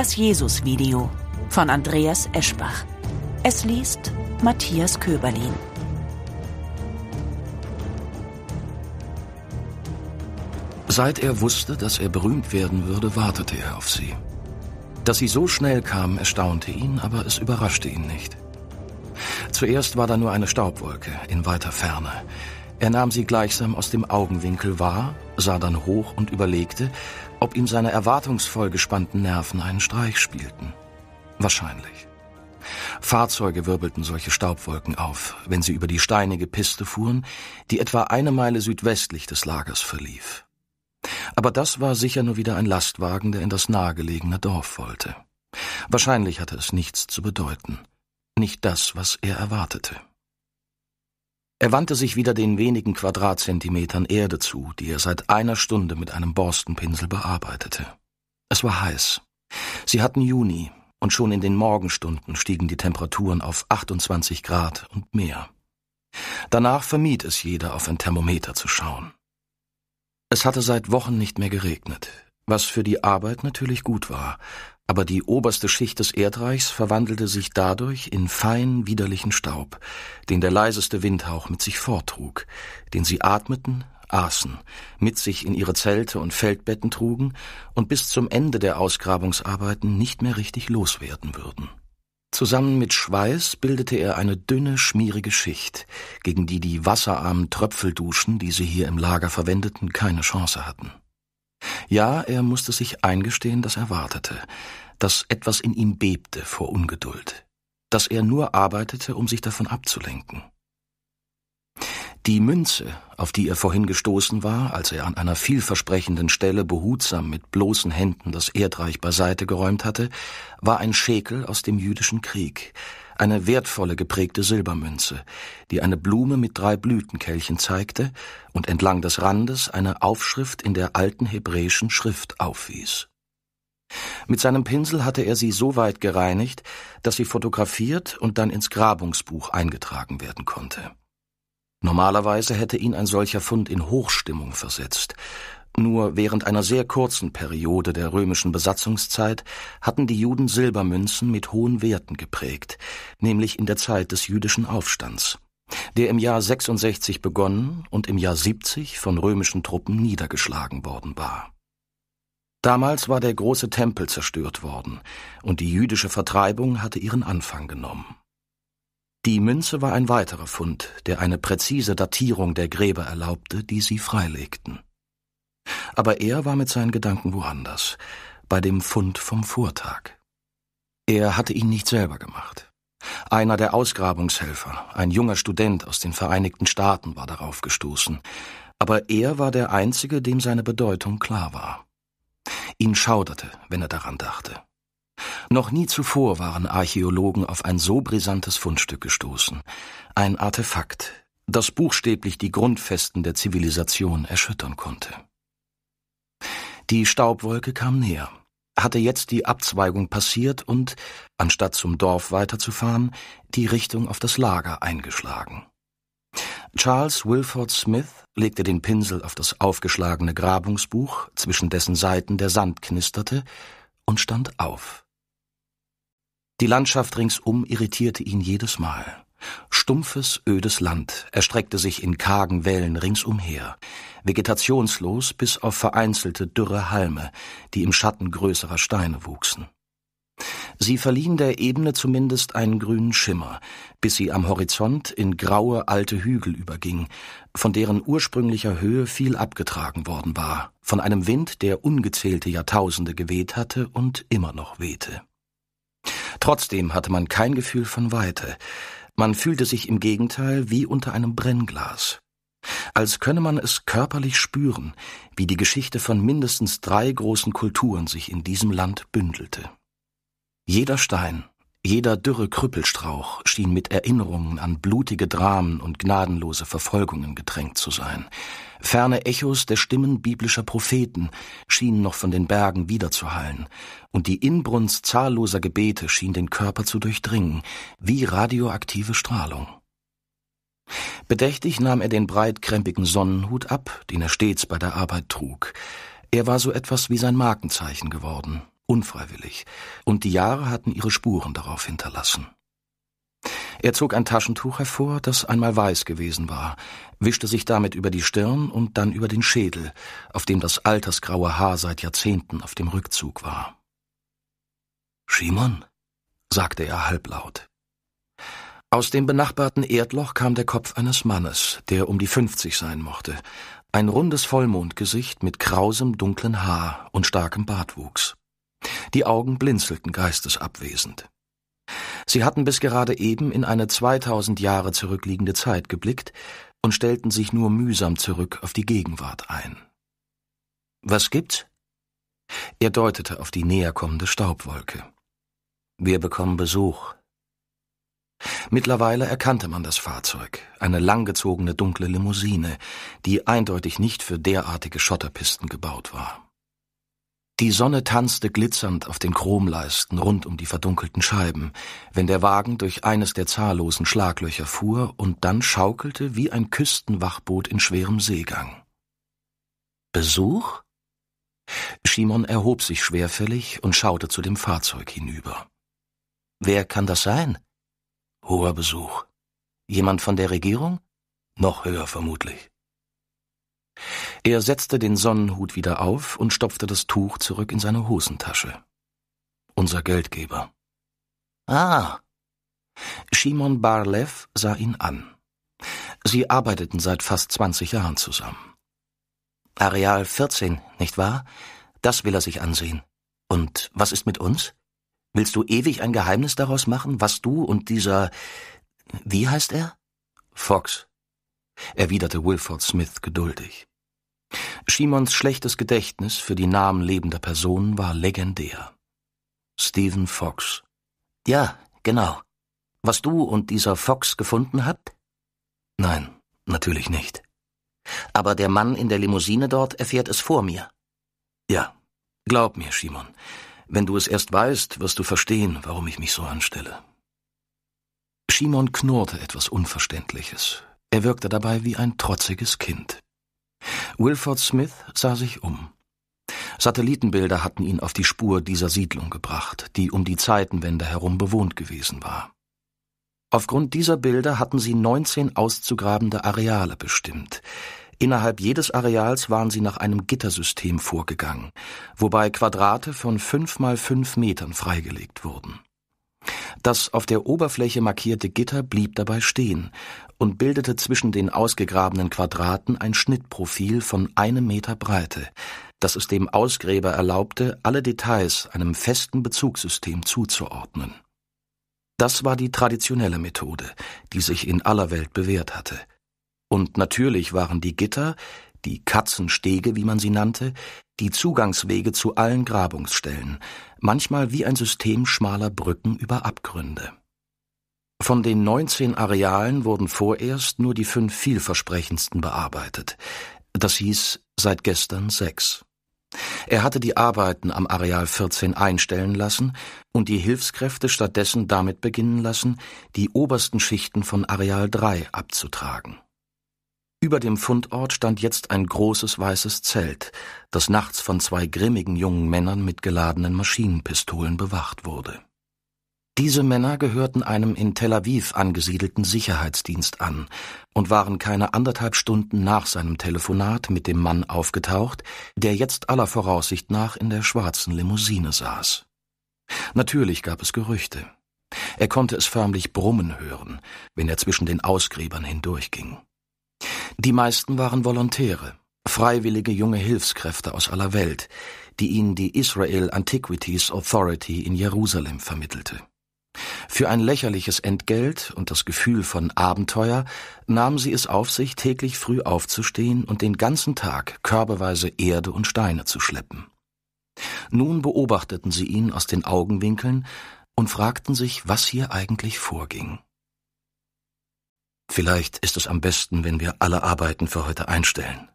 Das Jesus-Video von Andreas Eschbach. Es liest Matthias Köberlin. Seit er wusste, dass er berühmt werden würde, wartete er auf sie. Dass sie so schnell kam, erstaunte ihn, aber es überraschte ihn nicht. Zuerst war da nur eine Staubwolke in weiter Ferne. Er nahm sie gleichsam aus dem Augenwinkel wahr, sah dann hoch und überlegte, ob ihm seine erwartungsvoll gespannten Nerven einen Streich spielten. Wahrscheinlich. Fahrzeuge wirbelten solche Staubwolken auf, wenn sie über die steinige Piste fuhren, die etwa eine Meile südwestlich des Lagers verlief. Aber das war sicher nur wieder ein Lastwagen, der in das nahegelegene Dorf wollte. Wahrscheinlich hatte es nichts zu bedeuten, nicht das, was er erwartete. Er wandte sich wieder den wenigen Quadratzentimetern Erde zu, die er seit einer Stunde mit einem Borstenpinsel bearbeitete. Es war heiß. Sie hatten Juni, und schon in den Morgenstunden stiegen die Temperaturen auf 28 Grad und mehr. Danach vermied es jeder, auf ein Thermometer zu schauen. Es hatte seit Wochen nicht mehr geregnet was für die Arbeit natürlich gut war, aber die oberste Schicht des Erdreichs verwandelte sich dadurch in fein widerlichen Staub, den der leiseste Windhauch mit sich forttrug, den sie atmeten, aßen, mit sich in ihre Zelte und Feldbetten trugen und bis zum Ende der Ausgrabungsarbeiten nicht mehr richtig loswerden würden. Zusammen mit Schweiß bildete er eine dünne, schmierige Schicht, gegen die die wasserarmen Tröpfelduschen, die sie hier im Lager verwendeten, keine Chance hatten. Ja, er musste sich eingestehen, dass er wartete, dass etwas in ihm bebte vor Ungeduld, dass er nur arbeitete, um sich davon abzulenken. Die Münze, auf die er vorhin gestoßen war, als er an einer vielversprechenden Stelle behutsam mit bloßen Händen das Erdreich beiseite geräumt hatte, war ein Schäkel aus dem jüdischen Krieg, eine wertvolle geprägte Silbermünze, die eine Blume mit drei Blütenkelchen zeigte und entlang des Randes eine Aufschrift in der alten hebräischen Schrift aufwies. Mit seinem Pinsel hatte er sie so weit gereinigt, dass sie fotografiert und dann ins Grabungsbuch eingetragen werden konnte. Normalerweise hätte ihn ein solcher Fund in Hochstimmung versetzt, nur während einer sehr kurzen Periode der römischen Besatzungszeit hatten die Juden Silbermünzen mit hohen Werten geprägt, nämlich in der Zeit des jüdischen Aufstands, der im Jahr 66 begonnen und im Jahr 70 von römischen Truppen niedergeschlagen worden war. Damals war der große Tempel zerstört worden, und die jüdische Vertreibung hatte ihren Anfang genommen. Die Münze war ein weiterer Fund, der eine präzise Datierung der Gräber erlaubte, die sie freilegten. Aber er war mit seinen Gedanken woanders, bei dem Fund vom Vortag. Er hatte ihn nicht selber gemacht. Einer der Ausgrabungshelfer, ein junger Student aus den Vereinigten Staaten, war darauf gestoßen, aber er war der Einzige, dem seine Bedeutung klar war. Ihn schauderte, wenn er daran dachte. Noch nie zuvor waren Archäologen auf ein so brisantes Fundstück gestoßen, ein Artefakt, das buchstäblich die Grundfesten der Zivilisation erschüttern konnte. Die Staubwolke kam näher, hatte jetzt die Abzweigung passiert und, anstatt zum Dorf weiterzufahren, die Richtung auf das Lager eingeschlagen. Charles Wilford Smith legte den Pinsel auf das aufgeschlagene Grabungsbuch, zwischen dessen Seiten der Sand knisterte, und stand auf. Die Landschaft ringsum irritierte ihn jedes Mal. Stumpfes, ödes Land erstreckte sich in kargen Wellen ringsumher, vegetationslos bis auf vereinzelte dürre Halme, die im Schatten größerer Steine wuchsen. Sie verliehen der Ebene zumindest einen grünen Schimmer, bis sie am Horizont in graue alte Hügel überging, von deren ursprünglicher Höhe viel abgetragen worden war, von einem Wind, der ungezählte Jahrtausende geweht hatte und immer noch wehte. Trotzdem hatte man kein Gefühl von Weite, man fühlte sich im Gegenteil wie unter einem Brennglas. Als könne man es körperlich spüren, wie die Geschichte von mindestens drei großen Kulturen sich in diesem Land bündelte. Jeder Stein, jeder dürre Krüppelstrauch schien mit Erinnerungen an blutige Dramen und gnadenlose Verfolgungen getränkt zu sein. Ferne Echos der Stimmen biblischer Propheten schienen noch von den Bergen wiederzuhallen, und die Inbrunst zahlloser Gebete schien den Körper zu durchdringen, wie radioaktive Strahlung. Bedächtig nahm er den breitkrempigen Sonnenhut ab, den er stets bei der Arbeit trug. Er war so etwas wie sein Markenzeichen geworden, unfreiwillig, und die Jahre hatten ihre Spuren darauf hinterlassen. Er zog ein Taschentuch hervor, das einmal weiß gewesen war, wischte sich damit über die Stirn und dann über den Schädel, auf dem das altersgraue Haar seit Jahrzehnten auf dem Rückzug war. Schimon, sagte er halblaut. Aus dem benachbarten Erdloch kam der Kopf eines Mannes, der um die fünfzig sein mochte, ein rundes Vollmondgesicht mit krausem, dunklen Haar und starkem Bartwuchs. Die Augen blinzelten geistesabwesend. Sie hatten bis gerade eben in eine zweitausend Jahre zurückliegende Zeit geblickt und stellten sich nur mühsam zurück auf die Gegenwart ein. Was gibt's? Er deutete auf die näherkommende Staubwolke. Wir bekommen Besuch. Mittlerweile erkannte man das Fahrzeug, eine langgezogene dunkle Limousine, die eindeutig nicht für derartige Schotterpisten gebaut war. Die Sonne tanzte glitzernd auf den Chromleisten rund um die verdunkelten Scheiben, wenn der Wagen durch eines der zahllosen Schlaglöcher fuhr und dann schaukelte wie ein Küstenwachboot in schwerem Seegang. Besuch? Schimon erhob sich schwerfällig und schaute zu dem Fahrzeug hinüber. Wer kann das sein? Hoher Besuch. Jemand von der Regierung? Noch höher vermutlich. Er setzte den Sonnenhut wieder auf und stopfte das Tuch zurück in seine Hosentasche. Unser Geldgeber. Ah. Shimon Barlev sah ihn an. Sie arbeiteten seit fast zwanzig Jahren zusammen. Areal 14, nicht wahr? Das will er sich ansehen. Und was ist mit uns? Willst du ewig ein Geheimnis daraus machen, was du und dieser wie heißt er? Fox, erwiderte Wilford Smith geduldig. Schimons schlechtes Gedächtnis für die Namen lebender Personen war legendär. Stephen Fox. Ja, genau. Was du und dieser Fox gefunden habt? Nein, natürlich nicht. Aber der Mann in der Limousine dort erfährt es vor mir. Ja, glaub mir, Schimon. Wenn du es erst weißt, wirst du verstehen, warum ich mich so anstelle. Schimon knurrte etwas Unverständliches. Er wirkte dabei wie ein trotziges Kind. Wilford Smith sah sich um. Satellitenbilder hatten ihn auf die Spur dieser Siedlung gebracht, die um die Zeitenwende herum bewohnt gewesen war. Aufgrund dieser Bilder hatten sie 19 auszugrabende Areale bestimmt. Innerhalb jedes Areals waren sie nach einem Gittersystem vorgegangen, wobei Quadrate von fünf mal fünf Metern freigelegt wurden. Das auf der Oberfläche markierte Gitter blieb dabei stehen und bildete zwischen den ausgegrabenen Quadraten ein Schnittprofil von einem Meter Breite, das es dem Ausgräber erlaubte, alle Details einem festen Bezugssystem zuzuordnen. Das war die traditionelle Methode, die sich in aller Welt bewährt hatte. Und natürlich waren die Gitter, die Katzenstege, wie man sie nannte, die Zugangswege zu allen Grabungsstellen, manchmal wie ein System schmaler Brücken über Abgründe. Von den 19 Arealen wurden vorerst nur die fünf vielversprechendsten bearbeitet. Das hieß seit gestern sechs. Er hatte die Arbeiten am Areal 14 einstellen lassen und die Hilfskräfte stattdessen damit beginnen lassen, die obersten Schichten von Areal 3 abzutragen. Über dem Fundort stand jetzt ein großes weißes Zelt, das nachts von zwei grimmigen jungen Männern mit geladenen Maschinenpistolen bewacht wurde. Diese Männer gehörten einem in Tel Aviv angesiedelten Sicherheitsdienst an und waren keine anderthalb Stunden nach seinem Telefonat mit dem Mann aufgetaucht, der jetzt aller Voraussicht nach in der schwarzen Limousine saß. Natürlich gab es Gerüchte. Er konnte es förmlich brummen hören, wenn er zwischen den Ausgräbern hindurchging. Die meisten waren Volontäre, freiwillige junge Hilfskräfte aus aller Welt, die ihnen die Israel Antiquities Authority in Jerusalem vermittelte. Für ein lächerliches Entgelt und das Gefühl von Abenteuer nahmen sie es auf sich, täglich früh aufzustehen und den ganzen Tag körbeweise Erde und Steine zu schleppen. Nun beobachteten sie ihn aus den Augenwinkeln und fragten sich, was hier eigentlich vorging. Vielleicht ist es am besten, wenn wir alle Arbeiten für heute einstellen,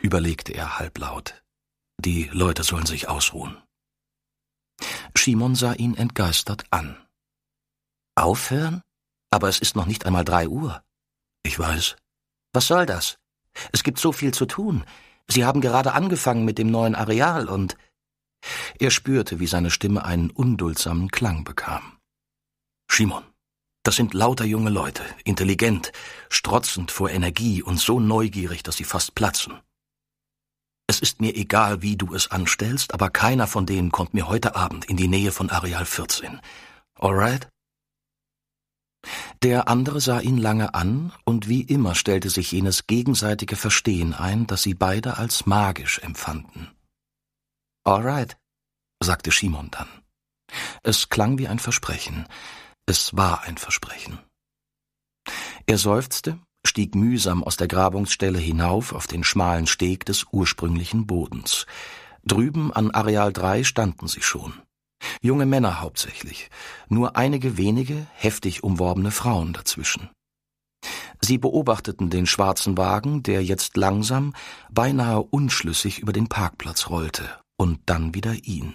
überlegte er halblaut. Die Leute sollen sich ausruhen. Schimon sah ihn entgeistert an. Aufhören? Aber es ist noch nicht einmal drei Uhr. Ich weiß. Was soll das? Es gibt so viel zu tun. Sie haben gerade angefangen mit dem neuen Areal und er spürte, wie seine Stimme einen unduldsamen Klang bekam. Schimon, das sind lauter junge Leute, intelligent, strotzend vor Energie und so neugierig, dass sie fast platzen. Es ist mir egal, wie du es anstellst, aber keiner von denen kommt mir heute Abend in die Nähe von Areal 14. Alright? Der andere sah ihn lange an, und wie immer stellte sich jenes gegenseitige Verstehen ein, das sie beide als magisch empfanden. Alright, sagte Shimon dann. Es klang wie ein Versprechen. Es war ein Versprechen. Er seufzte, stieg mühsam aus der Grabungsstelle hinauf auf den schmalen Steg des ursprünglichen Bodens. Drüben an Areal 3 standen sie schon. Junge Männer hauptsächlich, nur einige wenige heftig umworbene Frauen dazwischen. Sie beobachteten den schwarzen Wagen, der jetzt langsam, beinahe unschlüssig über den Parkplatz rollte, und dann wieder ihn.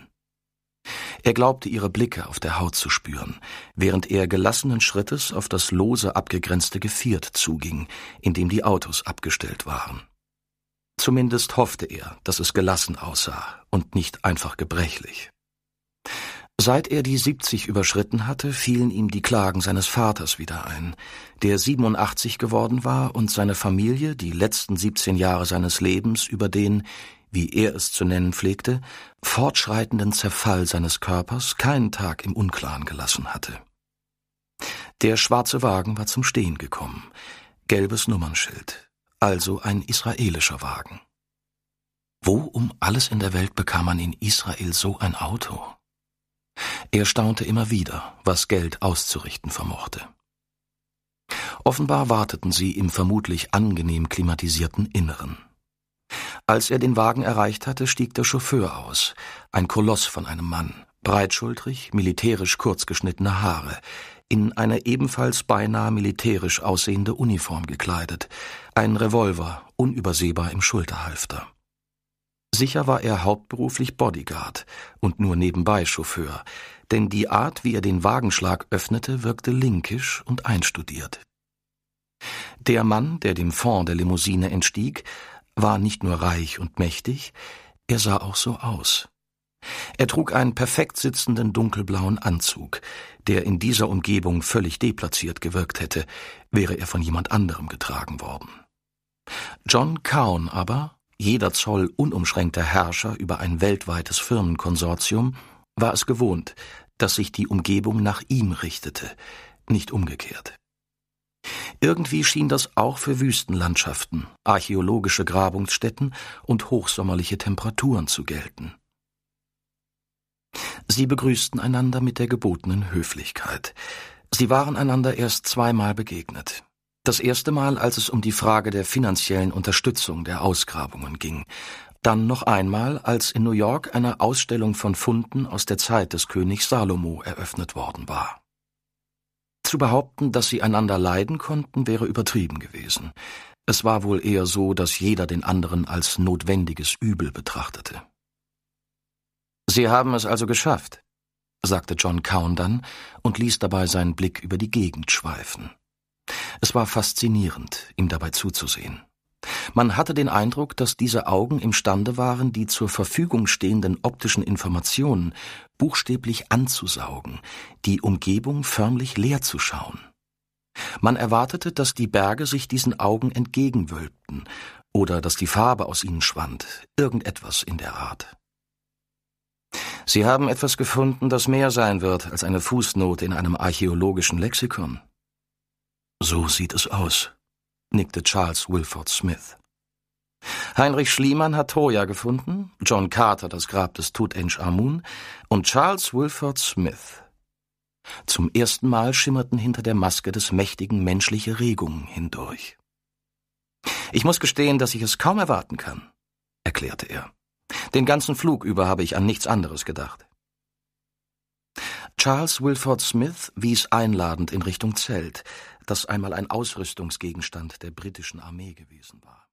Er glaubte, ihre Blicke auf der Haut zu spüren, während er gelassenen Schrittes auf das lose abgegrenzte Geviert zuging, in dem die Autos abgestellt waren. Zumindest hoffte er, dass es gelassen aussah und nicht einfach gebrechlich. Seit er die 70 überschritten hatte, fielen ihm die Klagen seines Vaters wieder ein, der 87 geworden war und seine Familie die letzten 17 Jahre seines Lebens über den wie er es zu nennen pflegte, fortschreitenden Zerfall seines Körpers keinen Tag im Unklaren gelassen hatte. Der schwarze Wagen war zum Stehen gekommen, gelbes Nummernschild, also ein israelischer Wagen. Wo um alles in der Welt bekam man in Israel so ein Auto? Er staunte immer wieder, was Geld auszurichten vermochte. Offenbar warteten sie im vermutlich angenehm klimatisierten Inneren. Als er den Wagen erreicht hatte, stieg der Chauffeur aus, ein Koloss von einem Mann, breitschultrig, militärisch kurzgeschnittene Haare, in eine ebenfalls beinahe militärisch aussehende Uniform gekleidet, ein Revolver unübersehbar im Schulterhalfter. Sicher war er hauptberuflich Bodyguard und nur nebenbei Chauffeur, denn die Art, wie er den Wagenschlag öffnete, wirkte linkisch und einstudiert. Der Mann, der dem Fond der Limousine entstieg, war nicht nur reich und mächtig, er sah auch so aus. Er trug einen perfekt sitzenden dunkelblauen Anzug, der in dieser Umgebung völlig deplatziert gewirkt hätte, wäre er von jemand anderem getragen worden. John Cowan aber, jeder Zoll unumschränkter Herrscher über ein weltweites Firmenkonsortium, war es gewohnt, dass sich die Umgebung nach ihm richtete, nicht umgekehrt. Irgendwie schien das auch für Wüstenlandschaften, archäologische Grabungsstätten und hochsommerliche Temperaturen zu gelten. Sie begrüßten einander mit der gebotenen Höflichkeit. Sie waren einander erst zweimal begegnet. Das erste Mal, als es um die Frage der finanziellen Unterstützung der Ausgrabungen ging, dann noch einmal, als in New York eine Ausstellung von Funden aus der Zeit des Königs Salomo eröffnet worden war. Zu behaupten, dass sie einander leiden konnten, wäre übertrieben gewesen. Es war wohl eher so, dass jeder den anderen als notwendiges Übel betrachtete. Sie haben es also geschafft, sagte John Cowan dann und ließ dabei seinen Blick über die Gegend schweifen. Es war faszinierend, ihm dabei zuzusehen. Man hatte den Eindruck, dass diese Augen imstande waren, die zur Verfügung stehenden optischen Informationen buchstäblich anzusaugen, die Umgebung förmlich leer zu schauen. Man erwartete, dass die Berge sich diesen Augen entgegenwölbten oder dass die Farbe aus ihnen schwand, irgendetwas in der Art. Sie haben etwas gefunden, das mehr sein wird als eine Fußnote in einem archäologischen Lexikon. So sieht es aus, nickte Charles Wilford Smith. Heinrich Schliemann hat Hoya gefunden, John Carter das Grab des Tutanchamun und Charles Wilford Smith. Zum ersten Mal schimmerten hinter der Maske des Mächtigen menschliche Regungen hindurch. Ich muss gestehen, dass ich es kaum erwarten kann, erklärte er. Den ganzen Flug über habe ich an nichts anderes gedacht. Charles Wilford Smith wies einladend in Richtung Zelt, das einmal ein Ausrüstungsgegenstand der britischen Armee gewesen war.